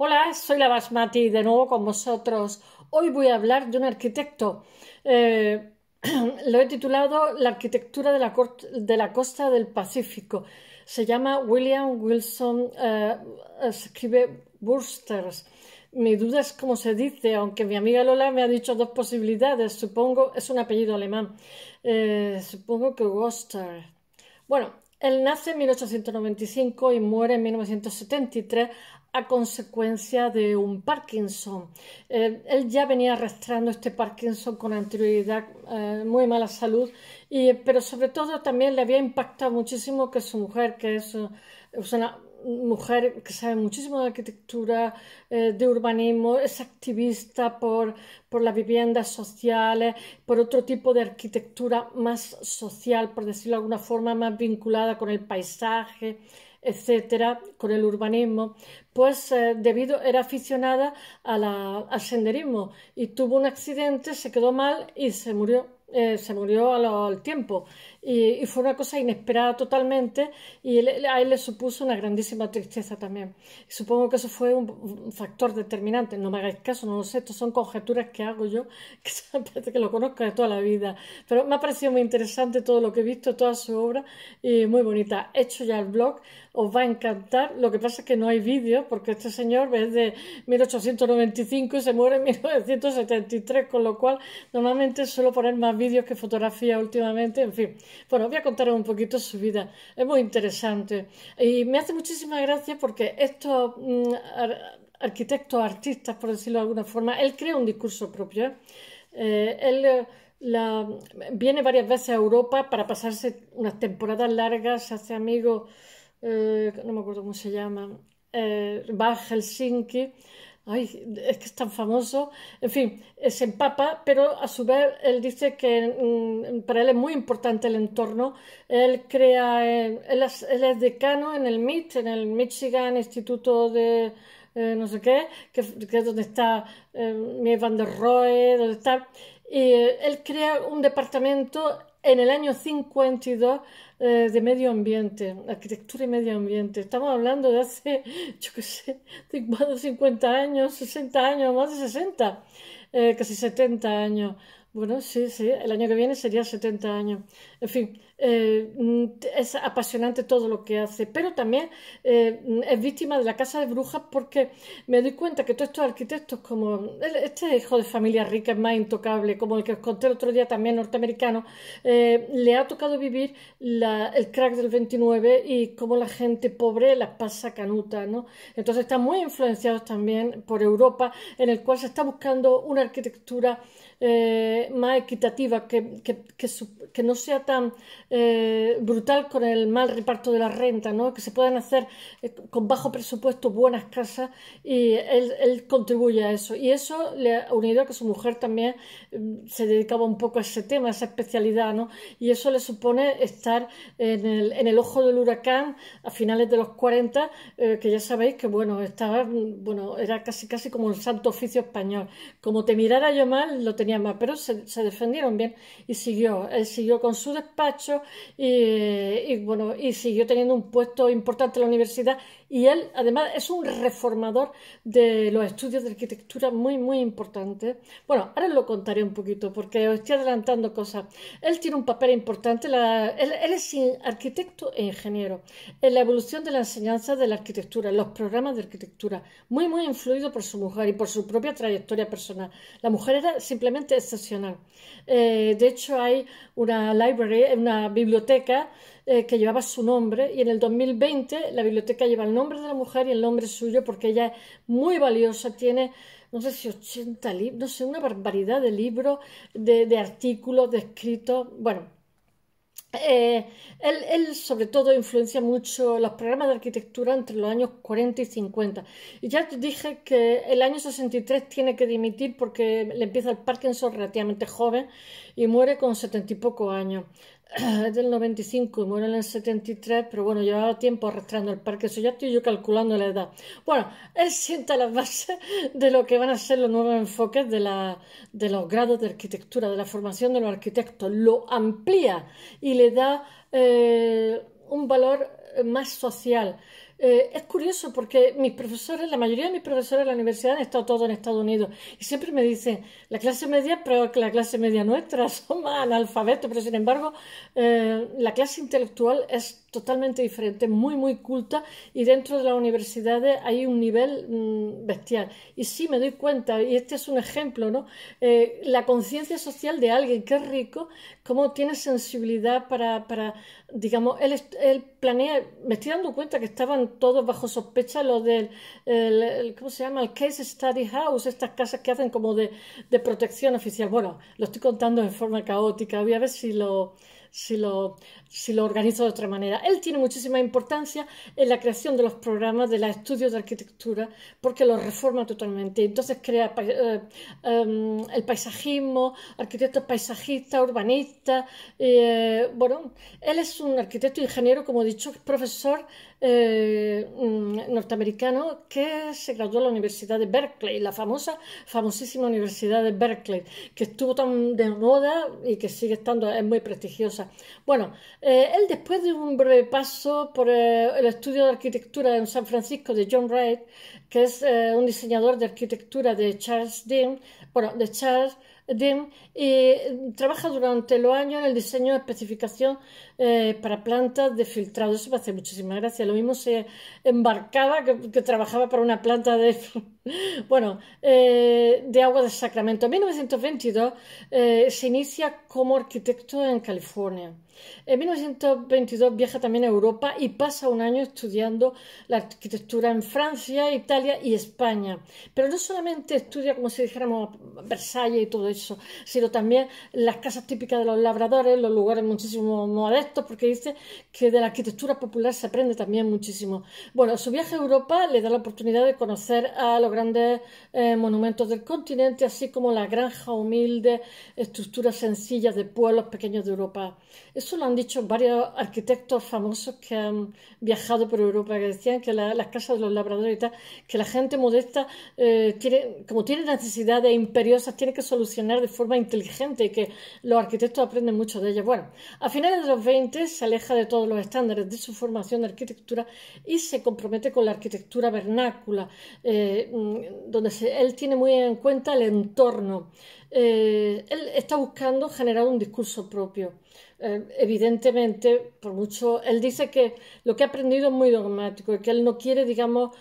Hola, soy la Basmati de nuevo con vosotros. Hoy voy a hablar de un arquitecto. Eh, lo he titulado La arquitectura de la, costa del Pacífico. Se llama William Wilson, eh, eh, escribe Bursters. Mi duda es cómo se dice, aunque mi amiga Lola me ha dicho dos posibilidades. Supongo, es un apellido alemán. supongo que Wurster. Bueno, él nace en 1895 y muere en 1973 a consecuencia de un Parkinson. Eh, él ya venía arrastrando este Parkinson con anterioridad, eh, muy mala salud, y, pero sobre todo también le había impactado muchísimo que su mujer, que es, eh, es una mujer que sabe muchísimo de arquitectura, eh, de urbanismo, es activista por, las viviendas sociales, eh, por otro tipo de arquitectura más social, por decirlo de alguna forma, más vinculada con el paisaje, etcétera, con el urbanismo, pues eh, debido era aficionada al senderismo y tuvo un accidente, se quedó mal y se murió. se murió al tiempo y, fue una cosa inesperada totalmente y a él le supuso una grandísima tristeza también. Supongo que eso fue un, factor determinante, no me hagáis caso, no lo sé, esto son conjeturas que hago yo, que parece que lo conozco de toda la vida, pero me ha parecido muy interesante todo lo que he visto, toda su obra y muy bonita. He hecho ya el blog, os va a encantar, lo que pasa es que no hay vídeo porque este señor es de 1895 y se muere en 1973, con lo cual normalmente suelo poner más vídeos que fotografía últimamente, en fin. Bueno, voy a contar un poquito su vida. Es muy interesante. Y me hace muchísimas gracias porque estos mm, arquitectos, artistas, por decirlo de alguna forma, él crea un discurso propio. Eh, él eh, viene varias veces a Europa para pasarse unas temporadas largas, se hace amigo, eh, no me acuerdo cómo se llama, eh, va a Helsinki ay, es que es tan famoso, en fin, eh, se empapa, pero a su vez él dice que mm, para él es muy importante el entorno, él crea, eh, él, es, decano en el MIT, en el Michigan Instituto de eh, no sé qué, que, es donde está mi Van der Rohe, donde está, y él crea un departamento en el año 52 eh, de medio ambiente, arquitectura y medio ambiente. Estamos hablando de hace, yo qué sé, 50 años, 60 años, más de 60, eh, casi 70 años. Bueno, sí, sí, el año que viene sería 70 años. En fin, eh, mm, es apasionante todo lo que hace, pero también eh, mm, es víctima de la casa de brujas porque me doy cuenta que todos estos arquitectos, como este hijo de familia rica es más intocable, como el que os conté el otro día también norteamericano, eh, le ha tocado vivir el crack del 29 y cómo la gente pobre la pasa canuta, ¿no? Entonces están muy influenciados también por Europa, en el cual se está buscando una arquitectura más equitativa, que, que no sea tan eh, brutal con el mal reparto de la renta, ¿no? que se puedan hacer eh, con bajo presupuesto buenas casas y él, contribuye a eso. Y eso le ha unido a que su mujer también mm, se dedicaba un poco a ese tema, a esa especialidad, ¿no? y eso le supone estar en el, ojo del huracán a finales de los 40, eh, que ya sabéis que bueno, estaba, mm, bueno, era casi casi como un santo oficio español. Como te mirara yo mal, lo tenía mal, pero se, se defendieron bien y siguió. Él siguió con su despacho, y, bueno, y siguió teniendo un puesto importante en la universidad y él, además, es un reformador de los estudios de arquitectura muy, muy importante. Bueno, ahora lo contaré un poquito porque os estoy adelantando cosas. Él tiene un papel importante. él, es arquitecto e ingeniero en la evolución de la enseñanza de la arquitectura, los programas de arquitectura. Muy, muy influido por su mujer y por su propia trayectoria personal. La mujer era simplemente excepcional. Eh, de hecho, hay una library, una biblioteca eh, que llevaba su nombre y en el 2020 la biblioteca lleva el nombre de la mujer y el nombre suyo porque ella es muy valiosa, tiene no sé si 80 libros, no sé, una barbaridad de libros, de, artículos, de escritos, bueno, eh, él, sobre todo influencia mucho los programas de arquitectura entre los años 40 y 50. Y ya te dije que el año 63 tiene que dimitir porque le empieza el Parkinson relativamente joven y muere con setenta y poco años. es del 95 y muere en el 73, pero bueno, llevaba tiempo arrastrando el parque, eso ya estoy yo calculando la edad. Bueno, él sienta las bases de lo que van a ser los nuevos enfoques de, la, de los grados de arquitectura, de la formación de los arquitectos, lo amplía y le da eh, un valor eh, más social. Eh, es curioso porque mis profesores, la mayoría de mis profesores de la universidad han estado todos en Estados Unidos y siempre me dicen, la clase media es peor que la clase media nuestra, son más analfabetos, pero sin embargo eh, la clase intelectual es totalmente diferente, muy, muy culta y dentro de las universidades hay un nivel mm, bestial. Y sí, me doy cuenta, y este es un ejemplo, ¿no? Eh, la conciencia social de alguien que es rico, cómo tiene sensibilidad para, digamos, él, él planea, me estoy dando cuenta que estaban todos bajo sospecha lo del, ¿cómo se llama? El Case Study House, estas casas que hacen como de, de protección oficial. Bueno, lo estoy contando en forma caótica, voy a ver si lo, si lo si lo organizo de otra manera. Él tiene muchísima importancia en la creación de los programas de los estudios de arquitectura porque los reforma totalmente. Entonces crea eh, em, el paisajismo, arquitectos paisajistas, urbanistas. Eh, bueno, él es un arquitecto ingeniero, como he dicho, profesor eh, mm, norteamericano que se graduó en la Universidad de Berkeley, la famosa, famosísima Universidad de Berkeley, que estuvo tan de moda y que sigue estando, es muy prestigiosa. Bueno, eh, él, después de un breve paso por eh, el estudio de arquitectura en San Francisco de John Wright, que es eh, un diseñador de arquitectura de Charles Dean, bueno, de Charles DEM trabaja durante los años en el diseño de especificación eh, para plantas de filtrado. Eso me hace muchísima gracia. Lo mismo se embarcaba que, trabajaba para una planta de, bueno, eh, de agua de Sacramento. En 1922 eh, se inicia como arquitecto en California. En 1922 viaja también a Europa y pasa un año estudiando la arquitectura en Francia, Italia y España. Pero no solamente estudia, como si dijéramos, Versalles y todo eso, sino también las casas típicas de los labradores, los lugares muchísimo modestos, porque dice que de la arquitectura popular se aprende también muchísimo. Bueno, su viaje a Europa le da la oportunidad de conocer a los grandes eh, monumentos del continente, así como la granja humilde, estructuras sencillas de pueblos pequeños de Europa. Eso lo han dicho varios arquitectos famosos que han viajado por Europa, que decían que las casas de los labradores y tal, que la gente modesta eh, tiene, como tiene necesidades imperiosas, tiene que solucionar de forma inteligente y que los arquitectos aprenden mucho de ella. Bueno, a finales de los 20 se aleja de todos los estándares de su formación de arquitectura y se compromete con la arquitectura vernácula, eh, donde él tiene muy en cuenta el entorno. Eh, él está buscando generar un discurso propio. Eh, evidentemente, por mucho, él dice que lo que ha aprendido es muy dogmático y que él no quiere, digamos,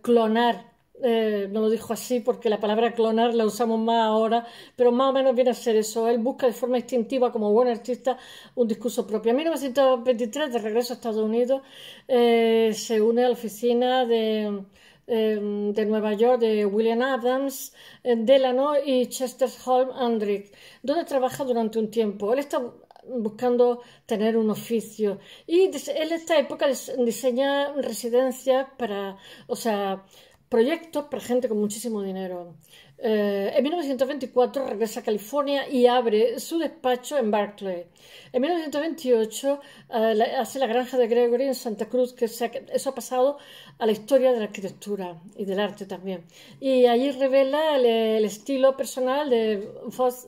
clonar eh, no lo dijo así porque la palabra clonar la usamos más ahora, pero más o menos viene a ser eso. Él busca de forma instintiva, como buen artista, un discurso propio. En 1923, de regreso a Estados Unidos, eh, se une a la oficina de, em, de Nueva York de William Adams, eh, Delano y Chester Holm Andrick, donde trabaja durante un tiempo. Él está buscando tener un oficio. Y en esta época diseña residencias para, o sea, proyectos para gente con muchísimo dinero. Eh, en 1924 regresa a California y abre su despacho en Berkeley. En 1928 eh, hace la granja de Gregory en Santa Cruz, que eso ha pasado a la historia de la arquitectura y del arte también. Y allí revela el, estilo personal de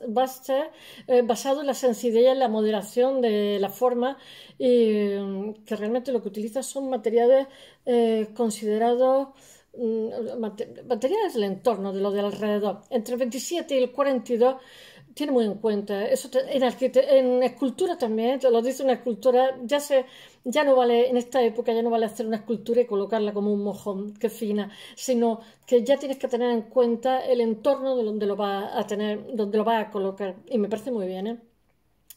Buster eh, basado en la sencillez, en la moderación de la forma y mm, que realmente lo que utiliza son materiales considerados Mm, es el entorno, de lo del alrededor. Entre el 27 y el 42 tiene muy en cuenta. Eso en, en, escultura también, te lo dice una escultura, ya se, ya no vale, en esta época ya no vale hacer una escultura y colocarla como un mojón, que fina, sino que ya tienes que tener en cuenta el entorno de donde lo va a tener, donde lo va a colocar. Y me parece muy bien, ¿eh?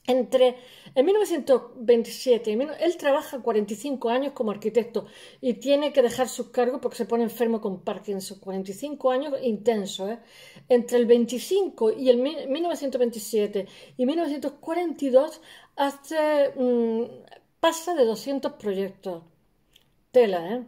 Entre en 1927 él trabaja 45 años como arquitecto y tiene que dejar sus cargos porque se pone enfermo con Parkinson. 45 años intenso, ¿eh? Entre el 25 y el 1927 y 1942 hace, mm, pasa de 200 proyectos. Tela, ¿eh?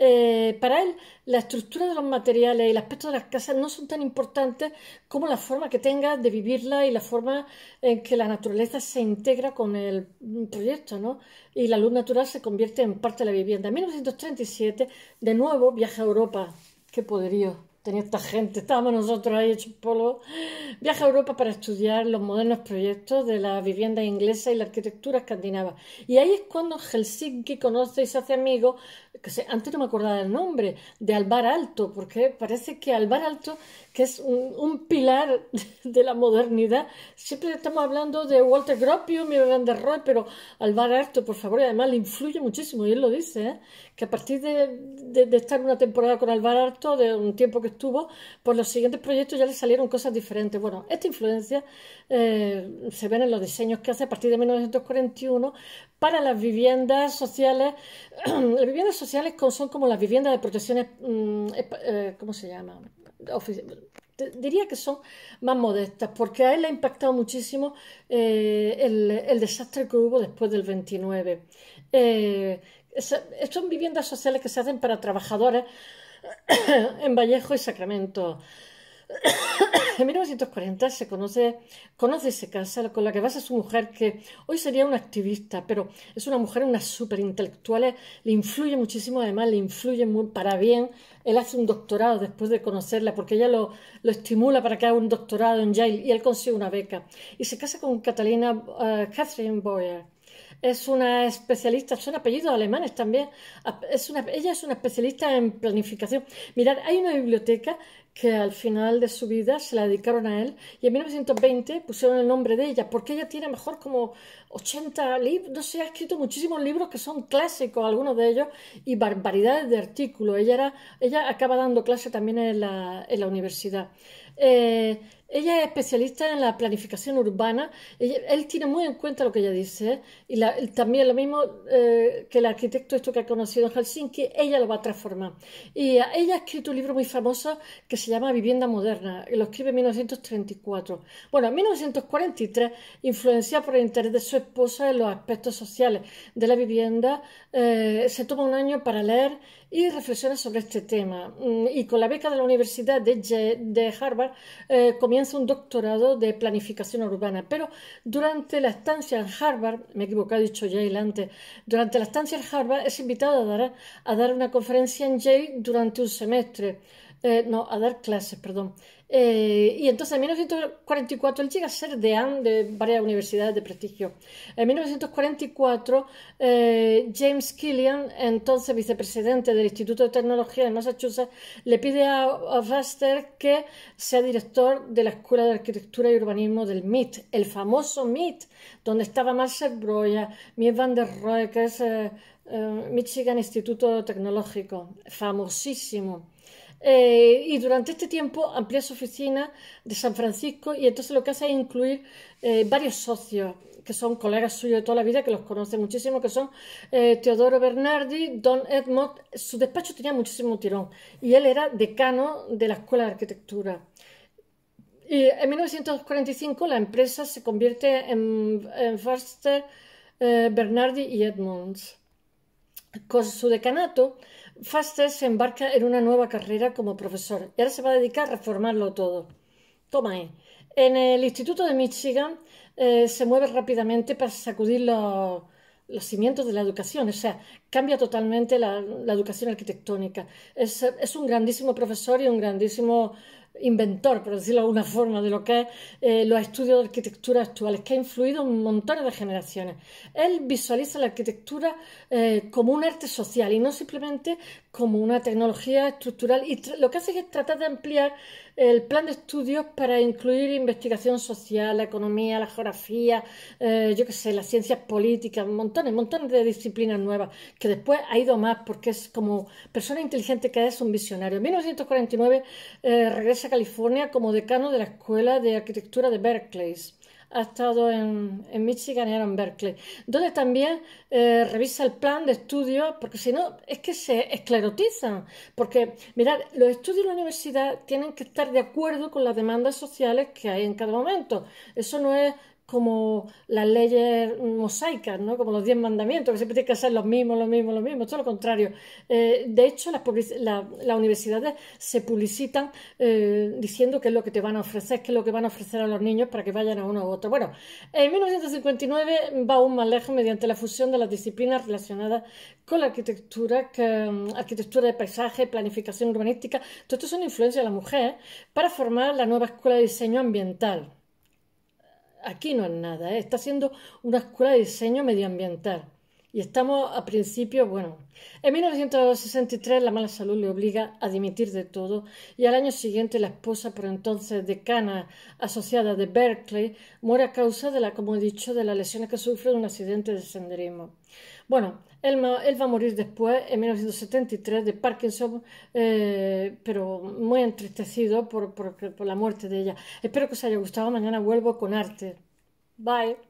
Eh, para él, la estructura de los materiales y el aspecto de las casas no son tan importantes como la forma que tenga de vivirla y la forma en que la naturaleza se integra con el proyecto, ¿no? Y la luz natural se convierte en parte de la vivienda. En 1937, de nuevo, viaja a Europa. ¡Qué poderío! tenía esta gente, estábamos nosotros ahí hechos polvo. Viaja a Europa para estudiar los modernos proyectos de la vivienda inglesa y la arquitectura escandinava. Y ahí es cuando Helsinki conoce y se hace amigo, que antes no me acordaba el nombre, de Alvar Alto, porque parece que Alvar Alto, que es un, pilar de la modernidad, siempre estamos hablando de Walter Gropius y Van der Rohe, pero Alvar Alto, por favor, además le influye muchísimo, y él lo dice, ¿eh? que a partir de, de, de estar una temporada con Alvar Alto, de un tiempo que tuvo, por los siguientes proyectos ya le salieron cosas diferentes. Bueno, esta influencia eh, se ve en los diseños que hace a partir de 1941 para las viviendas sociales. las viviendas sociales son como las viviendas de protecciones, mm, eh, ¿cómo se llama? diría que son más modestas, porque a él le ha impactado muchísimo eh, el, desastre que hubo después del 29. Eh, son viviendas sociales que se hacen para trabajadores en Vallejo y Sacramento. En 1940 se conoce, conoce se casa con la que va a ser su mujer, que hoy sería una activista, pero es una mujer, una intelectual, le influye muchísimo, además le influye para bien. Él hace un doctorado después de conocerla, porque ella lo, estimula para que haga un doctorado en Yale y él consigue una beca. Y se casa con Catalina eh, Catherine Boyer es una especialista, son apellidos alemanes también, es una, ella es una especialista en planificación. Mirad, hay una biblioteca que al final de su vida se la dedicaron a él y en 1920 pusieron el nombre de ella porque ella tiene mejor como 80 libros, no sé, ha escrito muchísimos libros que son clásicos, algunos de ellos, y barbaridades de artículos. Ella, era, ella acaba dando clase también en la, en la universidad. Eh, ella es especialista en la planificación urbana. él tiene muy en cuenta lo que ella dice. Y también lo mismo eh, que el arquitecto esto que ha conocido en Helsinki, ella lo va a transformar. Y ella ha escrito un libro muy famoso que se llama Vivienda Moderna. Lo escribe en 1934. Bueno, en 1943, influenciada por el interés de su esposa en los aspectos sociales de la vivienda, eh, se toma un año para leer y reflexiona sobre este tema. Mm, y con la beca de la Universidad de, de Harvard eh, comienza un doctorado de planificación urbana. Pero durante la estancia en Harvard, me he equivocado, he dicho Yale antes, durante la estancia en Harvard es invitado a dar, a dar una conferencia en Yale durante un semestre. Eh, no, a dar clases, perdón. Eh, y entonces en 1944 él llega a ser deán de varias universidades de prestigio. En 1944 eh, James Killian, entonces vicepresidente del Instituto de Tecnología de Massachusetts, le pide a, Foster que sea director de la Escuela de Arquitectura y Urbanismo del MIT, el famoso MIT, donde estaba Marcel Breuer, Mies van der Rohe, que es eh, Michigan Instituto Tecnológico, famosísimo. Eh, y durante este tiempo amplía su oficina de San Francisco y entonces lo que hace es incluir eh, varios socios que son colegas suyos de toda la vida, que los conocen muchísimo, que son eh, Teodoro Bernardi, Don Edmond. Su despacho tenía muchísimo tirón y él era decano de la Escuela de Arquitectura. Y en 1945 la empresa se convierte en, en Forster, Bernardi y Edmonds. Con su decanato Faster se embarca en una nueva carrera como profesor y ahora se va a dedicar a reformarlo todo. Toma, ahí. Eh. En el Instituto de Michigan eh, se mueve rápidamente para sacudir los, cimientos de la educación, o sea, cambia totalmente la, educación arquitectónica. es, un grandísimo profesor y un grandísimo inventor, por decirlo de alguna forma, de lo que es eh, los estudios de arquitectura actuales, que ha influido en montón de generaciones. Él visualiza la arquitectura eh, como un arte social y no simplemente como una tecnología estructural. Y lo que hace es tratar de ampliar el plan de estudios para incluir investigación social, la economía, la geografía, eh, yo qué sé, las ciencias políticas, montones, montones de disciplinas nuevas, que después ha ido más porque es como persona inteligente que es un visionario. En 1949 eh, regresa a California como decano de la Escuela de Arquitectura de Berkeley ha estado en, Michigan y ahora en Berkeley, donde también eh, revisa el plan de estudios, porque si no, es que se esclerotizan. Porque, mirad, los estudios de la universidad tienen que estar de acuerdo con las demandas sociales que hay en cada momento. Eso no es como las leyes mosaicas, ¿no? como los diez mandamientos, que siempre tienen que ser los mismos, los mismos, los mismos, todo lo contrario. Eh, de hecho, las, universidades se publicitan eh, diciendo qué es lo que te van a ofrecer, qué es lo que van a ofrecer a los niños para que vayan a uno u otro. Bueno, en 1959 va aún más lejos mediante la fusión de las disciplinas relacionadas con la arquitectura, mm, arquitectura de paisaje, planificación urbanística, todo esto es una influencia de la mujer para formar la nueva escuela de diseño ambiental aquí no es nada, ¿eh? está siendo una escuela de diseño medioambiental. Y estamos a principio, bueno, en 1963 la mala salud le obliga a dimitir de todo y al año siguiente la esposa, por entonces decana asociada de Berkeley, muere a causa de la, como he dicho, de las lesiones que sufre de un accidente de senderismo. Bueno, él, va a morir después, en 1973, de Parkinson, eh, pero muy entristecido por, por la muerte de ella. Espero que os haya gustado. Mañana vuelvo con arte. Bye.